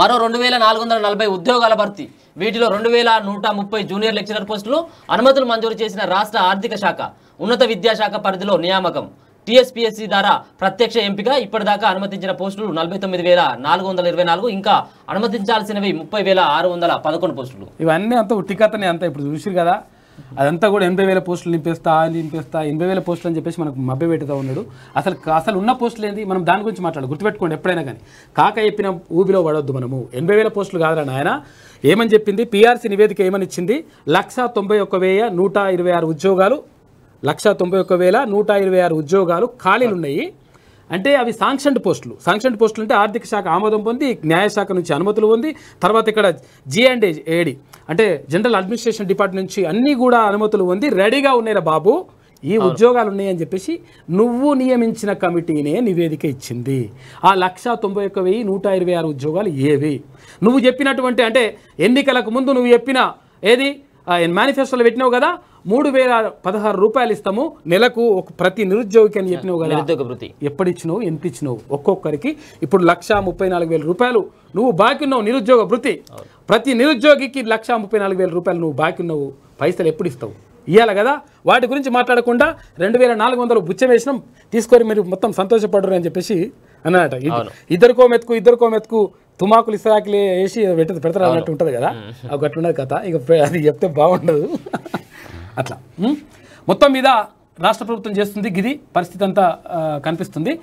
మరో రెండు వేల నాలుగు వందల నలభై ఉద్యోగాల భర్తీ వీటిలో రెండు వేల నూట ముప్పై జూనియర్ లెక్చరర్ పోస్టులు అనుమతులు మంజూరు చేసిన రాష్ట్ర ఆర్థిక శాఖ ఉన్నత విద్యాశాఖ పరిధిలో నియామకం టీఎస్పీఎస్సీ ద్వారా ప్రత్యక్ష ఎంపిక ఇప్పటిదాకా అనుమతించిన పోస్టులు నలభై తొమ్మిది వేల నాలుగు వందల ఇరవై నాలుగు ఇంకా అనుమతించాల్సినవి ముప్పై వేల ఆరు వందల పదకొండు పోస్టులు ఇవన్నీ అంత ఉట్టికతనే అంతా ఇప్పుడు చూసి కదా అదంతా కూడా ఎనభై వేల పోస్టులు నింపేస్తా నింపేస్తా ఎనభై వేల పోస్టులు అని చెప్పేసి మనకు మభ్య పెట్టుతా ఉన్నాడు అసలు అసలు ఉన్న పోస్టులు ఏంది మనం దాని గురించి మాట్లాడు గుర్తుపెట్టుకోండి ఎప్పుడైనా కానీ కాక చెప్పిన ఊబిలో పడవద్దు మనము ఎనభై వేల పోస్టులు కాదురా నాయన ఏమని చెప్పింది పీఆర్సీ నివేదిక ఏమని ఇచ్చింది లక్ష తొంభై ఒక్క వేయ నూట ఇరవై ఆరు ఉద్యోగాలు లక్ష తొంభై ఒక్క వేల నూట ఇరవై ఆరు ఉద్యోగాలు ఖాళీలు ఉన్నాయి అంటే అవి శాంక్షన్డ్ పోస్టులు శాంక్షన్డ్ పోస్టులు అంటే ఆర్థిక శాఖ ఆమోదం పొంది న్యాయశాఖ నుంచి అనుమతులు పొంది తర్వాత ఇక్కడ జిఎండ్ ఏడి అంటే జనరల్ అడ్మినిస్ట్రేషన్ డిపార్ట్మెంట్ నుంచి అన్నీ కూడా అనుమతులు పొంది రెడీగా ఉన్నాయిరా బాబు ఈ ఉద్యోగాలు ఉన్నాయని చెప్పేసి నువ్వు నియమించిన కమిటీనే నివేదిక ఇచ్చింది ఆ లక్ష తొంభై ఒక్క వెయ్యి నూట ఇరవై ఆరు ఉద్యోగాలు ఏవి నువ్వు చెప్పినటువంటి అంటే ఎన్నికలకు ముందు నువ్వు చెప్పిన ఏది మేనిఫెస్టోలో పెట్టినావు కదా మూడు వేల పదహారు రూపాయలు ఇస్తాము నెలకు ఒక ప్రతి నిరుద్యోగికి అని చెప్పినావు కదా నిరుద్యోగ వృత్తి ఎప్పుడిచ్చినావు ఎంత ఇచ్చినావు ఒక్కొక్కరికి ఇప్పుడు లక్ష ముప్పై నాలుగు వేల రూపాయలు నువ్వు బాకీ ఉన్నావు నిరుద్యోగ వృత్తి ప్రతి నిరుద్యోగికి లక్ష ముప్పై నాలుగు వేల రూపాయలు నువ్వు బాకీ ఉన్నావు పైసలు ఎప్పుడు ఇస్తావు ఇవ్వాలి కదా వాటి గురించి మాట్లాడకుండా రెండు వేల నాలుగు వందలు బుచ్చం వేసినాం తీసుకొని మీరు మొత్తం సంతోషపడరు అని చెప్పేసి అన్నమాట ఇద్దరికో మెతుకు ఇద్దరికో మెతుకు తుమాకులు ఇసరాకులు వేసి పెడతారు అన్నట్టు ఉంటుంది కదా అవి ఉండదు కథ ఇక అది చెప్తే బాగుండదు అట్లా మొత్తం మీద రాష్ట్ర ప్రభుత్వం చేస్తుంది గిది పరిస్థితి అంతా కనిపిస్తుంది